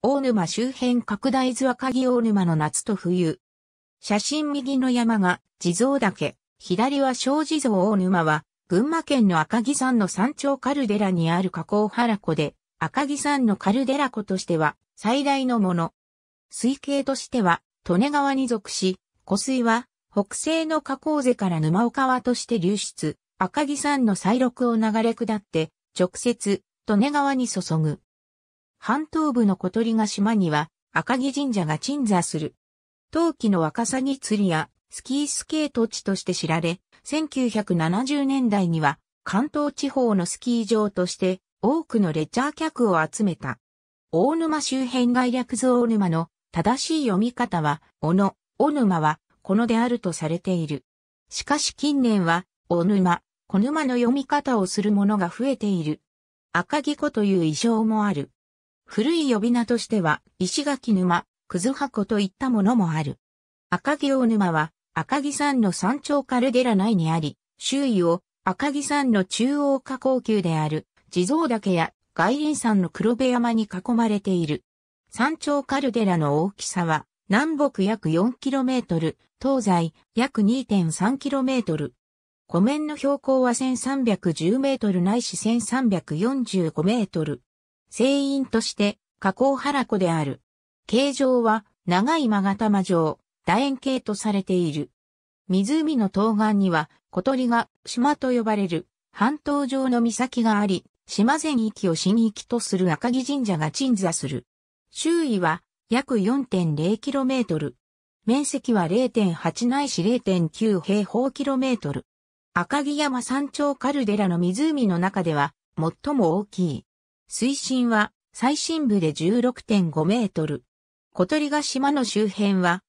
大沼周辺拡大図赤城大沼の夏と冬。写真右の山が地蔵岳、左は小地蔵大沼は、群馬県の赤城山の山頂カルデラにある加工原湖で、赤城山のカルデラ湖としては最大のもの。水系としては、利根川に属し、湖水は北西の加工瀬から沼岡川として流出、赤城山の西麓を流れ下って、直接、利根川に注ぐ。半東部の小鳥ヶ島には赤城神社が鎮座する。陶器のワカサギ釣りやスキースケート地として知られ、1970年代には関東地方のスキー場として多くのレジャー客を集めた。大沼周辺外略図大沼の正しい読み方は、おの、お沼は、このであるとされている。しかし近年は、お沼、小沼の読み方をするものが増えている。赤木湖という異常もある。古い呼び名としては、石垣沼、葛箱といったものもある。赤城大沼は、赤城山の山頂カルデラ内にあり、周囲を赤城山の中央下高級である地蔵岳や外輪山の黒部山に囲まれている。山頂カルデラの大きさは南北約 4km、東西約 2.3km。湖面の標高は1310メートルないし1345メートル。船因として、加工原湖である。形状は、長い勾玉状、楕円形とされている。湖の東岸には、小鳥が、島と呼ばれる、半島状の岬があり、島全域を神域とする赤城神社が鎮座する。周囲は、約 4.0km。面積は0.8ないし0.9平方キロメートル。赤城山山頂カルデラの湖の中では、最も大きい。水深は最深部で16.5メートル。小鳥ヶ島の周辺は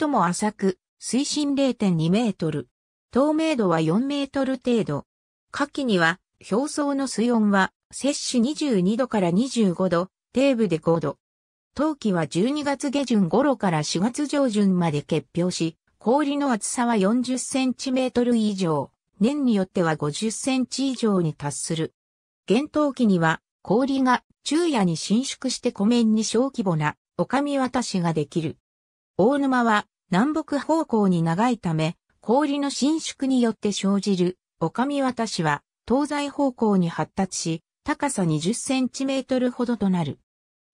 最も浅く、水深0.2メートル。透明度は4メートル程度。夏季には表層の水温は摂氏22度から25度、底部で5度。冬季は12月下旬頃から4月上旬まで結氷し、氷の厚さは40センチメートル以上、年によっては50センチ以上に達する。厳冬期には氷が昼夜に伸縮して湖面に小規模なおか渡しができる。大沼は南北方向に長いため、氷の伸縮によって生じるおか渡しは東西方向に発達し、高さ20センチメートルほどとなる。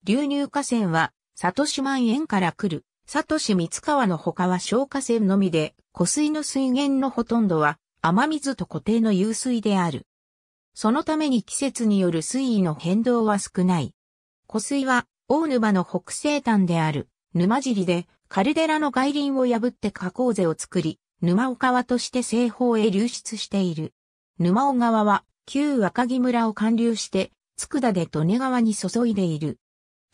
流入河川は、里島園から来る、里市三川の他は消河川のみで、湖水の水源のほとんどは、雨水と固定の湧水である。そのために季節による水位の変動は少ない。湖水は大沼の北西端である沼尻でカルデラの外輪を破って河口瀬を作り、沼尾川として西方へ流出している。沼尾川は旧若木村を貫流して、佃で利根川に注いでいる。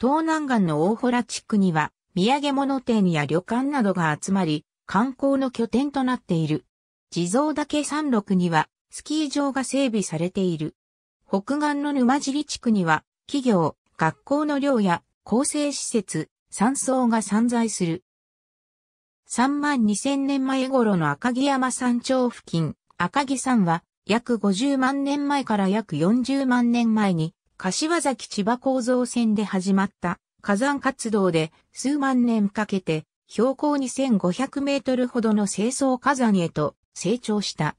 東南岸の大洞地区には、土産物店や旅館などが集まり、観光の拠点となっている。地蔵岳山麓には、スキー場が整備されている。北岸の沼尻地区には、企業、学校の寮や、構成施設、山荘が散在する。3万2000年前頃の赤城山山頂付近、赤城山は、約50万年前から約40万年前に、柏崎千葉構造線で始まった火山活動で数万年かけて標高2500メートルほどの清掃火山へと成長した。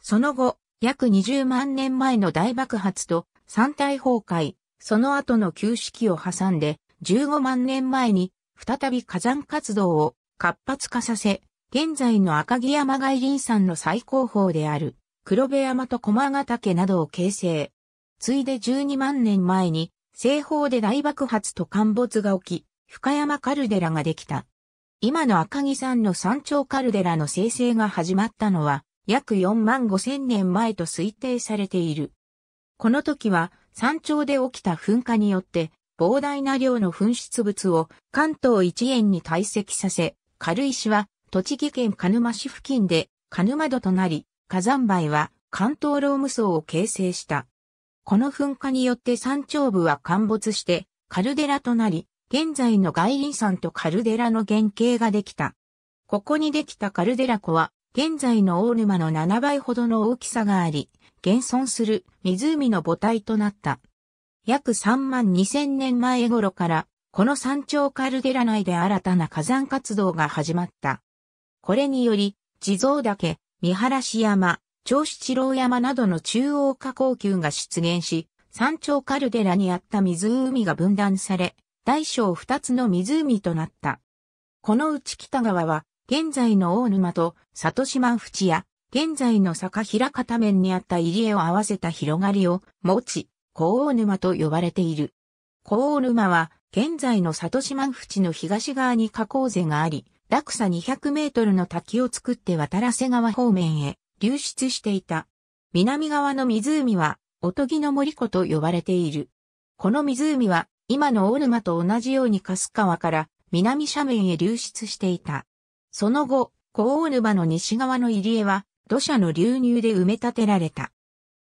その後、約20万年前の大爆発と山体崩壊、その後の旧式を挟んで、15万年前に再び火山活動を活発化させ、現在の赤城山外林山の最高峰である黒部山と駒ヶ岳などを形成。ついで12万年前に西方で大爆発と陥没が起き、深山カルデラができた。今の赤城山の山頂カルデラの生成が始まったのは、約4万5千年前と推定されている。この時は山頂で起きた噴火によって膨大な量の噴出物を関東一円に堆積させ、軽石は栃木県鹿沼市付近で鹿沼戸となり、火山灰は関東ローム層を形成した。この噴火によって山頂部は陥没してカルデラとなり、現在の外輪山とカルデラの原型ができた。ここにできたカルデラ湖は現在の大沼の7倍ほどの大きさがあり、現存する湖の母体となった。約3万2000年前頃から、この山頂カルデラ内で新たな火山活動が始まった。これにより、地蔵岳、三原市山、長七郎山などの中央下降級が出現し、山頂カルデラにあった湖が分断され、大小二つの湖となった。このうち北側は現在の大沼と里島淵や、現在の坂平方面にあった入江を合わせた広がりを持ち、高大沼と呼ばれている。高大沼は、現在の里島淵の東側に河口瀬があり、落差200メートルの滝を作って渡良瀬川方面へ流出していた。南側の湖は、おとぎの森湖と呼ばれている。この湖は、今の大沼と同じように春川から南斜面へ流出していた。その後、小大沼の西側の入り江は土砂の流入で埋め立てられた。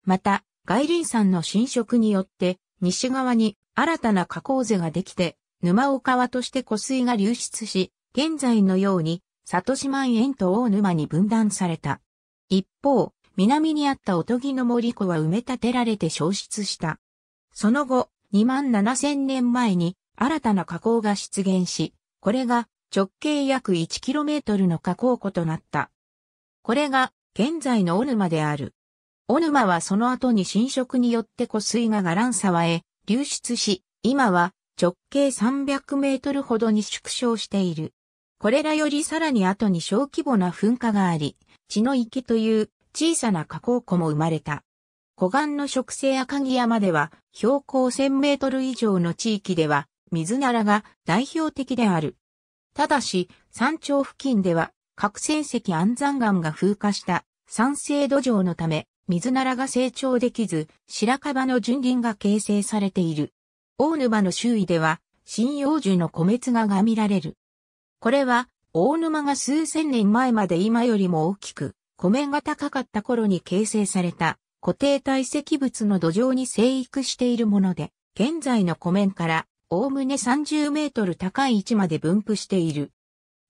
また、外林山の侵食によって西側に新たな河口瀬ができて、沼を川として湖水が流出し、現在のように里島園と大沼に分断された。一方、南にあったおとぎの森湖は埋め立てられて消失した。その後、2万7千年前に新たな河口が出現し、これが直径約 1km の河口湖となった。これが現在の小沼である。小沼はその後に浸食によって湖水がガラン沢へ流出し、今は直径300メートルほどに縮小している。これらよりさらに後に小規模な噴火があり、血の池という小さな河口湖も生まれた。湖岸の植生赤城山では標高1000メートル以上の地域では水ならが代表的である。ただし、山頂付近では、核戦石安山岩が風化した酸性土壌のため、水ならが成長できず、白樺の純林が形成されている。大沼の周囲では、針葉樹の古滅画が見られる。これは、大沼が数千年前まで今よりも大きく、湖面が高かった頃に形成された固定堆積物の土壌に生育しているもので、現在の湖面からおおむね30メートル高い位置まで分布している。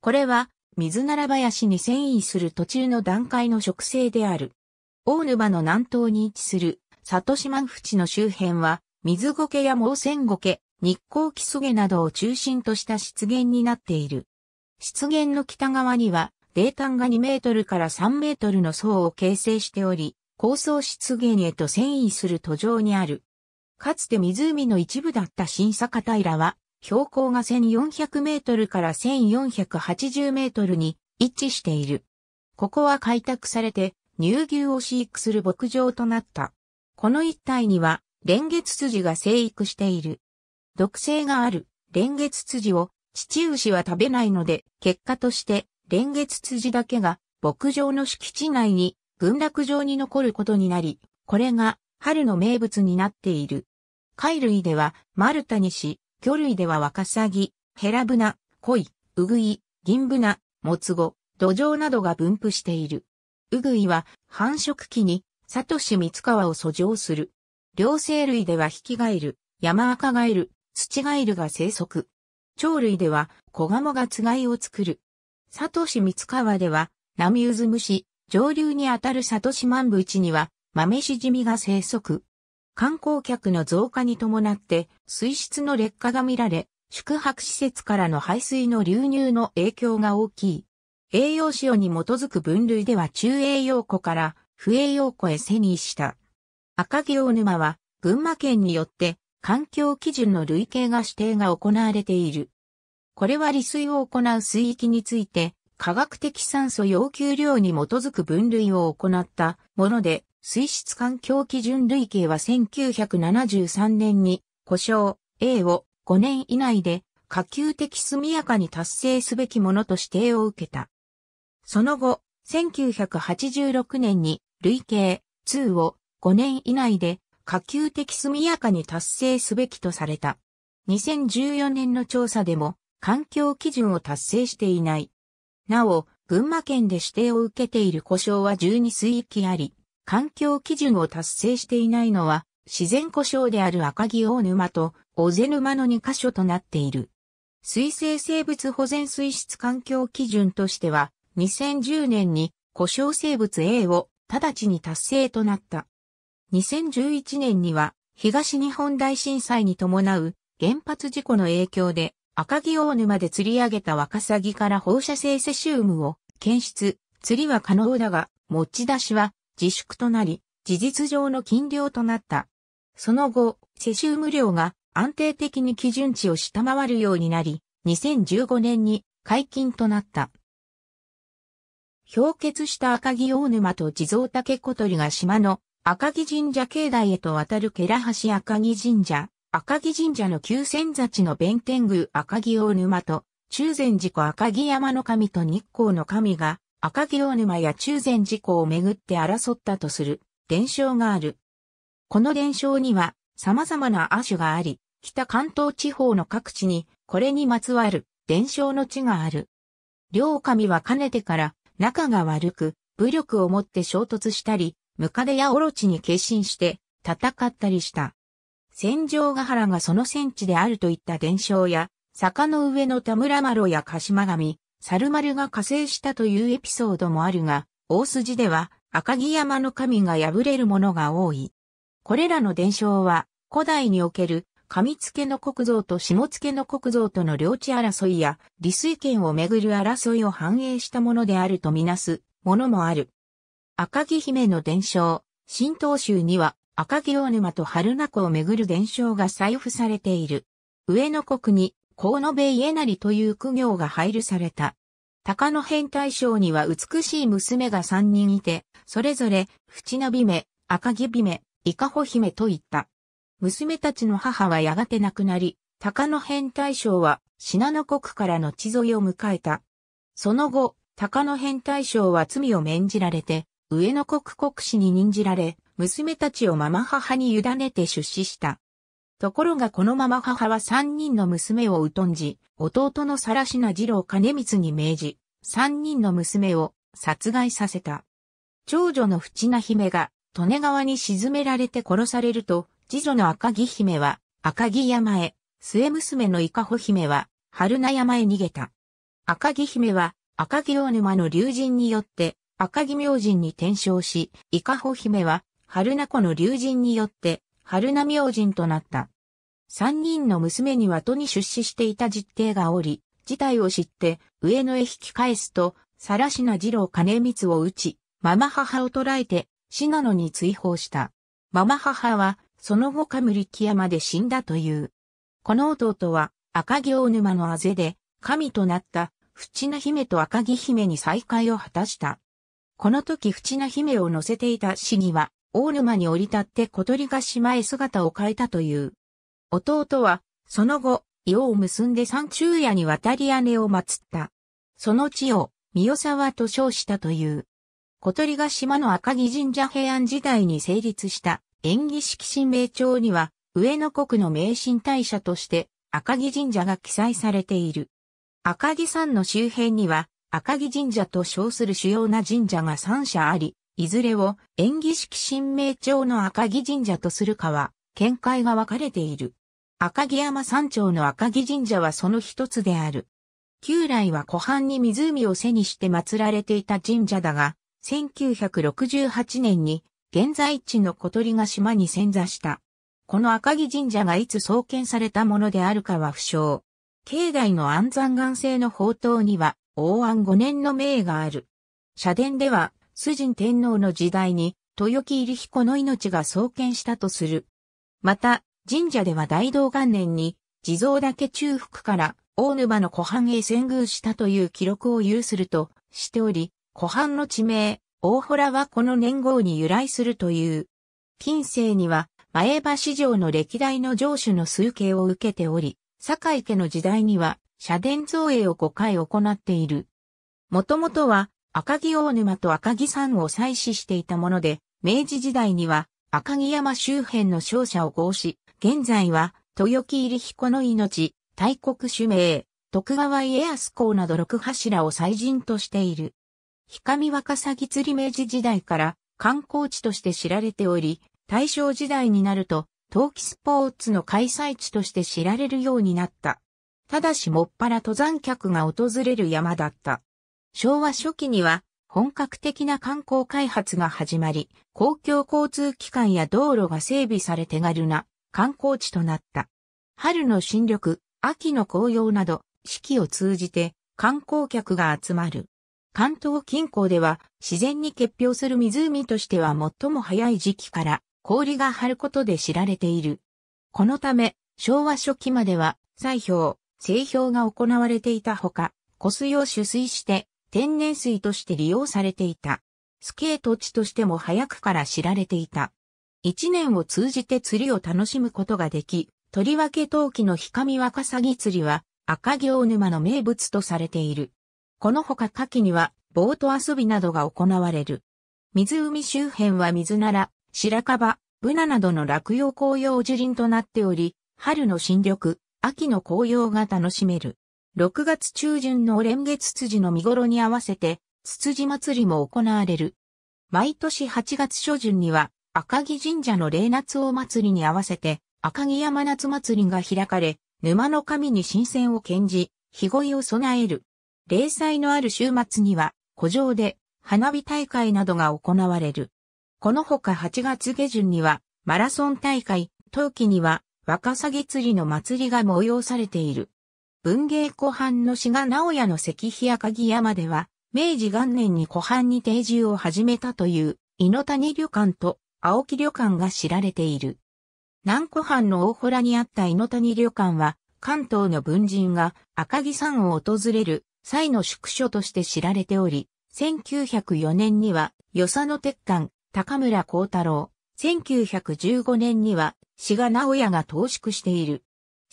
これは、水なら林に遷移する途中の段階の植生である。大沼の南東に位置する、里島淵の周辺は、水苔や毛線苔、日光木曽などを中心とした湿原になっている。湿原の北側には、泥炭が2メートルから3メートルの層を形成しており、高層湿原へと遷移する途上にある。かつて湖の一部だった新坂平は、標高が1400メートルから1480メートルに位置している。ここは開拓されて、乳牛を飼育する牧場となった。この一帯には、連月辻が生育している。毒性がある連月辻を父牛は食べないので、結果として連月辻だけが牧場の敷地内に群落状に残ることになり、これが春の名物になっている。貝類では、マルタニシ、魚類ではワカサギ、ヘラブナ、コイ、ウグイ、銀ブナ、モツゴ、土壌などが分布している。ウグイは繁殖期にサトシミツカワを遡上する。両生類ではヒキガエル、ヤマアカガエル、ツチガエルが生息。鳥類ではコガモがつがいを作る。サトシミツカワでは、ナミウズムシ、上流にあたるサトシマンブイチには豆しじみが生息。観光客の増加に伴って水質の劣化が見られ、宿泊施設からの排水の流入の影響が大きい。栄養塩に基づく分類では中栄養庫から不栄養庫へ遷移した。赤大沼は群馬県によって環境基準の類型が指定が行われている。これは利水を行う水域について、科学的酸素要求量に基づく分類を行ったもので、水質環境基準類型は1973年に故障 A を5年以内で可及的速やかに達成すべきものと指定を受けた。その後、1986年に累計2を5年以内で可及的速やかに達成すべきとされた。2014年の調査でも環境基準を達成していない。なお、群馬県で指定を受けている故障は12水域あり、環境基準を達成していないのは、自然故障である赤城大沼と大瀬沼の2カ所となっている。水生生物保全水質環境基準としては、2010年に故障生物 A を直ちに達成となった。2011年には東日本大震災に伴う原発事故の影響で赤城大沼で釣り上げたワカサギから放射性セシウムを検出、釣りは可能だが持ち出しは自粛となり、事実上の禁漁となった。その後、セシウム量が安定的に基準値を下回るようになり、2015年に解禁となった。氷結した赤城大沼と地蔵竹小鳥が島の赤城神社境内へと渡るケラ橋赤城神社、赤城神社の旧仙地の弁天宮赤城大沼と中禅寺湖赤城山の神と日光の神が赤城沼や中禅寺湖をめぐって争ったとする伝承がある。この伝承には様々な亜種があり、北関東地方の各地にこれにまつわる伝承の地がある。両神はかねてから仲が悪く、武力をもって衝突したり、ムカデやオロチに決心して戦ったりした。戦場ヶ原がその戦地であるといった伝承や、坂の上の田村麻呂や鹿島神、猿丸が加勢したというエピソードもあるが、大筋では赤城山の神が破れるものが多い。これらの伝承は、古代における上付の国像と下付の国像との領地争いや、利水権をめぐる争いを反映したものであるとみなすものもある。赤城姫の伝承、新東州には赤城大沼と春名湖をめぐる伝承が採付されている。上野国に河野部家成という苦行が配慮された。鷹の変大将には美しい娘が三人いて、それぞれ、淵名姫、赤木姫、伊香保姫といった。娘たちの母はやがて亡くなり、鷹の変大将は、信濃国からの地沿いを迎えた。その後、鷹の変大将は罪を免じられて、上野国国士に任じられ、娘たちをママ母に委ねて出資した。ところがこのまま母は三人の娘を疎んじ、弟のしな二郎兼光に命じ、三人の娘を殺害させた。長女の淵名姫が、利根川に沈められて殺されると、次女の赤木姫は、赤木山へ、末娘の伊香保姫は、春名山へ逃げた。赤木姫は、赤木大沼の竜神によって、赤木明神に転生し、伊香保姫は、春名湖の竜神によって、春名明神となった。三人の娘には都に出資していた実弟がおり、事態を知って上野へ引き返すと、さらしな二郎金光を撃ち、ママ母を捕らえて、信濃に追放した。ママ母は、その後神力山で死んだという。この弟は、赤行沼のあぜで、神となった、淵名姫と赤木姫に再会を果たした。この時淵名姫を乗せていた死には、大沼に降り立って小鳥ヶ島へ姿を変えたという。弟は、その後、伊を結んで山中屋に渡り姉を祀った。その地を、三代沢と称したという。小鳥ヶ島の赤城神社平安時代に成立した縁起式神明帳には、上野国の名神大社として赤城神社が記載されている。赤城山の周辺には赤城神社と称する主要な神社が3社あり、いずれを演技式神明町の赤城神社とするかは、見解が分かれている。赤城山山頂の赤城神社はその一つである。旧来は湖畔に湖を背にして祀られていた神社だが、1968年に現在地の小鳥が島に遷座した。この赤城神社がいつ創建されたものであるかは不詳。境内の安山岩製の宝塔には、王安5年の命がある。社殿では、崇神天皇の時代に、豊木入彦の命が創建したとする。また、神社では大道元年に、地蔵岳中腹から大沼の湖畔へ遷宮したという記録を有するとしており、湖畔の地名、大洞はこの年号に由来するという。近世には、前橋城の歴代の城主の数形を受けており、堺家の時代には、社殿造営を5回行っている。もともとは、赤城大沼と赤城山を採取していたもので、明治時代には赤城山周辺の商社を合し、現在は豊木入彦の命、大国主名、徳川家康公など六柱を祭人としている。氷上ワカサギ釣り明治時代から観光地として知られており、大正時代になると、冬季スポーツの開催地として知られるようになった。ただしもっぱら登山客が訪れる山だった。昭和初期には本格的な観光開発が始まり、公共交通機関や道路が整備され手軽な観光地となった。春の新緑、秋の紅葉など、四季を通じて観光客が集まる。関東近郊では自然に結氷する湖としては最も早い時期から氷が張ることで知られている。このため昭和初期までは採氷、製氷が行われていたほか、湖水を取水して天然水として利用されていた。スケート地としても早くから知られていた。一年を通じて釣りを楽しむことができ、とりわけ陶器のヒカミワカサギ釣りは赤行沼の名物とされている。このほか夏季にはボート遊びなどが行われる。湖周辺は水なら、白樺、ブナなどの落葉紅葉樹林となっており、春の新緑、秋の紅葉が楽しめる。6月中旬のン月ツツジの見頃に合わせて、ツツジ祭りも行われる。毎年8月初旬には、赤城神社の霊夏王祭りに合わせて、赤城山夏祭りが開かれ、沼の神に神仙を献じ、日恋を備える。霊祭のある週末には、古城で花火大会などが行われる。このほか8月下旬には、マラソン大会、冬季には、若カ釣りの祭りが催されている。文芸湖畔の志賀直也の石碑赤山では、明治元年に湖畔に定住を始めたという、井の谷旅館と青木旅館が知られている。南湖畔の大洞にあった井の谷旅館は、関東の文人が赤城山を訪れる際の宿所として知られており、1904年には、与謝野鉄管、高村光太郎、1915年には、志賀直也が投縮している。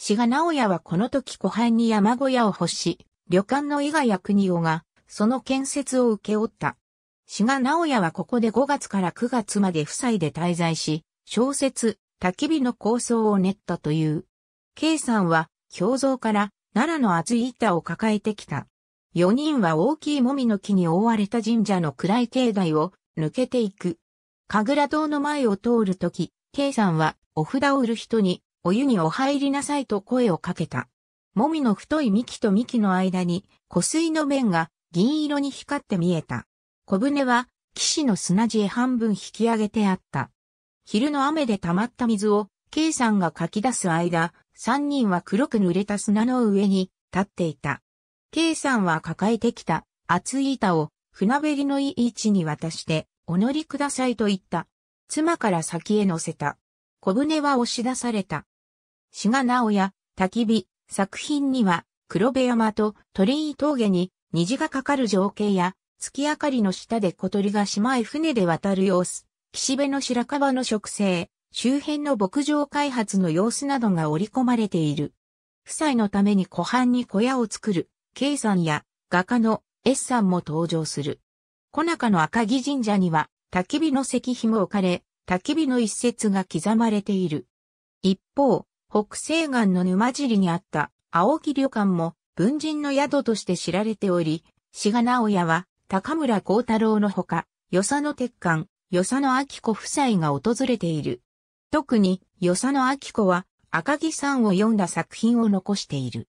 志賀直哉はこの時湖畔に山小屋を欲し、旅館の伊賀や国尾が、その建設を受け負った。志賀直哉はここで5月から9月まで夫妻で滞在し、小説、焚き火の構想を練ったという。K さんは、胸像から奈良の厚い板を抱えてきた。4人は大きいもみの木に覆われた神社の暗い境内を抜けていく。神楽堂の前を通るとき、K さんはお札を売る人にお湯にお入りなさいと声をかけた。もみの太い幹と幹の間に、湖水の面が銀色に光って見えた。小舟は、岸の砂地へ半分引き上げてあった。昼の雨で溜まった水を、K さんがかき出す間、三人は黒く濡れた砂の上に立っていた。K さんは抱えてきた厚い板を船べりのいい位置に渡して、お乗りくださいと言った。妻から先へ乗せた。小舟は押し出された。志賀直也、焚き火、作品には、黒部山と鳥居峠に虹がかかる情景や、月明かりの下で小鳥が島へ船で渡る様子、岸辺の白樺の植生、周辺の牧場開発の様子などが織り込まれている。夫妻のために湖畔に小屋を作る、K さんや画家の S さんも登場する。小中の赤城神社には、焚き火の石碑も置かれ、焚き火の一節が刻まれている。一方、北西岸の沼尻にあった青木旅館も文人の宿として知られており、志賀直哉は高村光太郎のほか、与謝野鉄管、与謝野明子夫妻が訪れている。特に与謝野明子は赤木さんを読んだ作品を残している。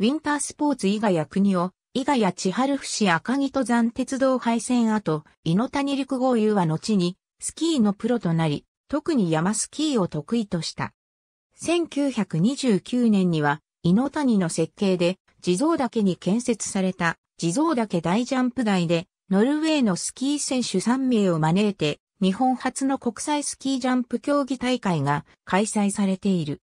ウィンタースポーツ伊賀谷国を、伊賀谷千春伏赤木登山鉄道廃線後、猪谷陸豪遊は後に、スキーのプロとなり、特に山スキーを得意とした。1929年には、猪谷の設計で、地蔵岳に建設された地蔵岳大ジャンプ台で、ノルウェーのスキー選手3名を招いて、日本初の国際スキージャンプ競技大会が開催されている。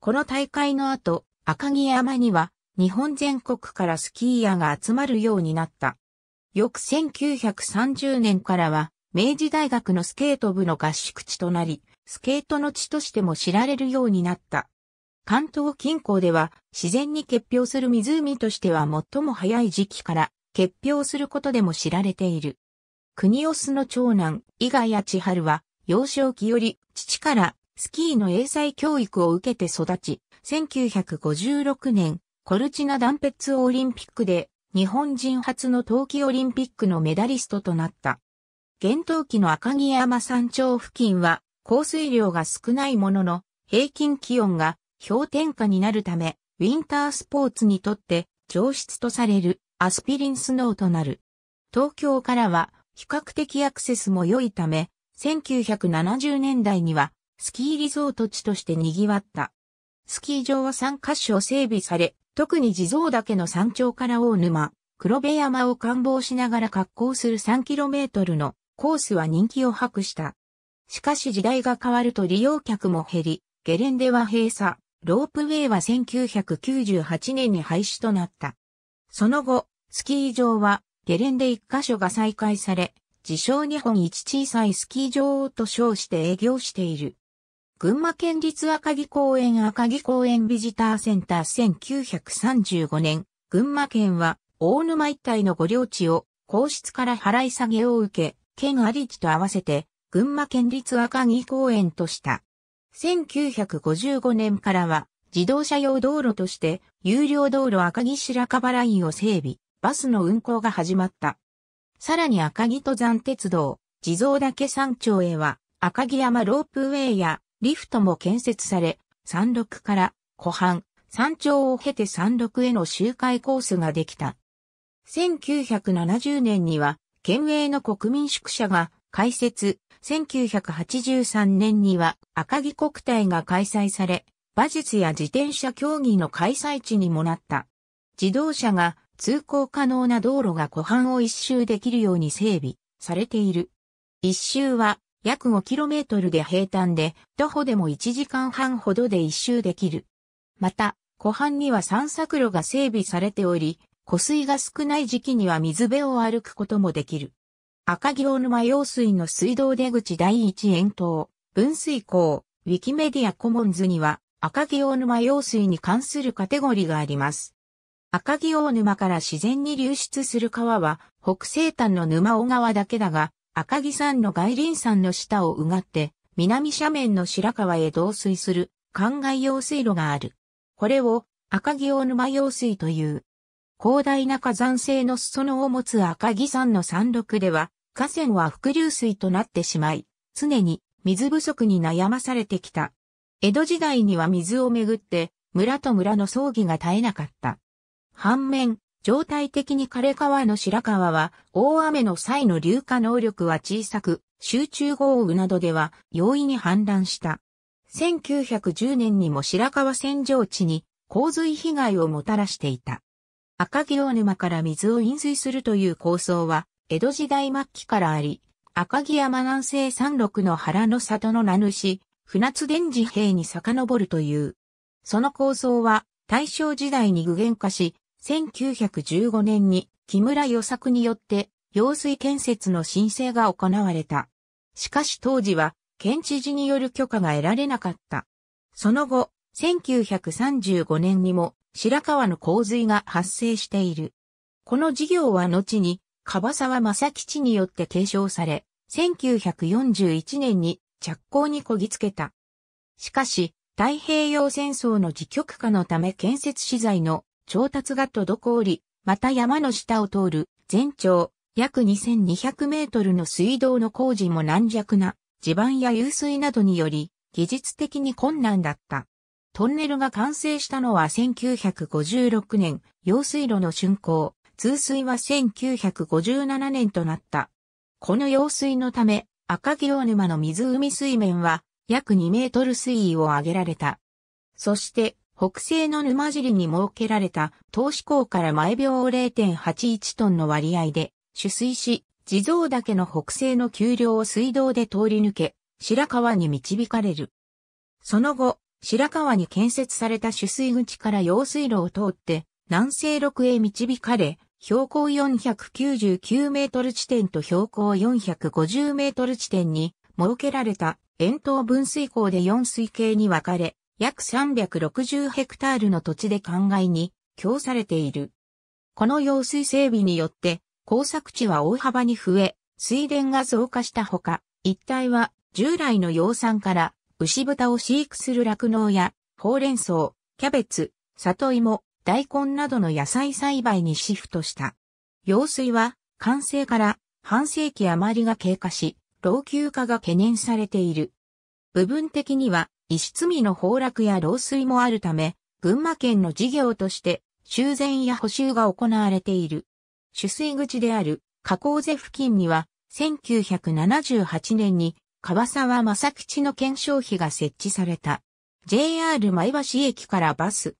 この大会の後、赤城山には日本全国からスキーヤーが集まるようになった。翌1930年からは明治大学のスケート部の合宿地となり、スケートの地としても知られるようになった。関東近郊では自然に結氷する湖としては最も早い時期から結氷することでも知られている。国オの長男、伊賀谷千春は幼少期より父からスキーの英才教育を受けて育ち、1956年、コルチナダンペッツオリンピックで日本人初の冬季オリンピックのメダリストとなった。厳冬期の赤城山山頂付近は降水量が少ないものの、平均気温が氷点下になるため、ウィンタースポーツにとって上質とされるアスピリンスノーとなる。東京からは比較的アクセスも良いため、1970年代にはスキーリゾート地として賑わった。スキー場は3カ所整備され、特に地蔵岳の山頂から大沼、黒部山を観望しながら滑降する 3km のコースは人気を博した。しかし時代が変わると利用客も減り、ゲレンデは閉鎖、ロープウェイは1998年に廃止となった。その後、スキー場はゲレンデ1カ所が再開され、自称日本一小さいスキー場と称して営業している。群馬県立赤城公園赤城公園ビジターセンター1935年、群馬県は大沼一帯の御領地を皇室から払い下げを受け、県ありきと合わせて群馬県立赤城公園とした。1955年からは自動車用道路として有料道路赤城白樺ラインを整備、バスの運行が始まった。さらに赤城登山鉄道、地蔵岳山頂へは赤城山ロープウェイやリフトも建設され、山麓から湖畔、山頂を経て山麓への周回コースができた。1970年には県営の国民宿舎が開設、1983年には赤木国体が開催され、馬術や自転車競技の開催地にもなった。自動車が通行可能な道路が湖畔を一周できるように整備されている。一周は約 5km で平坦で、徒歩でも1時間半ほどで一周できる。また、湖畔には散策路が整備されており、湖水が少ない時期には水辺を歩くこともできる。赤城大沼用水の水道出口第一円筒、分水口、ウィキメディアコモンズには赤城大沼用水に関するカテゴリがあります。赤城大沼から自然に流出する川は北西端の沼尾川だけだが、赤城山の外輪山の下をうがって、南斜面の白川へ導水する、灌漑用水路がある。これを赤城大沼用水という。広大な火山性の裾野を持つ赤城山の山麓では、河川は伏流水となってしまい、常に水不足に悩まされてきた。江戸時代には水をめぐって、村と村の葬儀が絶えなかった。反面、状態的に枯れ川の白川は、大雨の際の流下能力は小さく、集中豪雨などでは容易に氾濫した。1910年にも白川洗浄地に洪水被害をもたらしていた。赤城大沼から水を引水するという構想は江戸時代末期からあり、赤城山南西山麓の原の里の名主、船津伝次兵に遡るという。その構想は大正時代に具現化し、1915年に木村与作によって用水建設の申請が行われた。しかし当時は県知事による許可が得られなかった。その後、1935年にも白川の洪水が発生している。この事業は後に樺沢正吉によって継承され、1941年に着工にこぎつけた。しかし、太平洋戦争の自局化のため建設資材の調達が滞り、また山の下を通る全長約2200メートルの水道の工事も軟弱な地盤や湧水などにより技術的に困難だった。トンネルが完成したのは1956年、用水路の竣工、通水は1957年となった。この用水のため、赤大沼の湖水面は約2メートル水位を上げられた。そして、北西の沼尻に設けられた投資港から毎秒0.81トンの割合で取水し、地蔵岳の北西の丘陵を水道で通り抜け、白川に導かれる。その後、白川に建設された取水口から用水路を通って、南西六へ導かれ、標高499メートル地点と標高450メートル地点に設けられた円筒分水溝で4水系に分かれ、約360ヘクタールの土地で灌漑に供されている。この用水整備によって、工作地は大幅に増え、水田が増加したほか、一帯は従来の養蚕から牛豚を飼育する酪農や、ほうれん草、キャベツ、里芋、大根などの野菜栽培にシフトした。用水は完成から半世紀余りが経過し、老朽化が懸念されている。部分的には石積みの崩落や漏水もあるため、群馬県の事業として修繕や補修が行われている。取水口である加工瀬付近には、1978年に川沢正吉の検証費が設置された。JR 前橋駅からバス、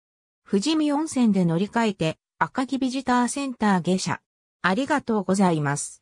富士見温泉で乗り換えて赤木ビジターセンター下車。ありがとうございます。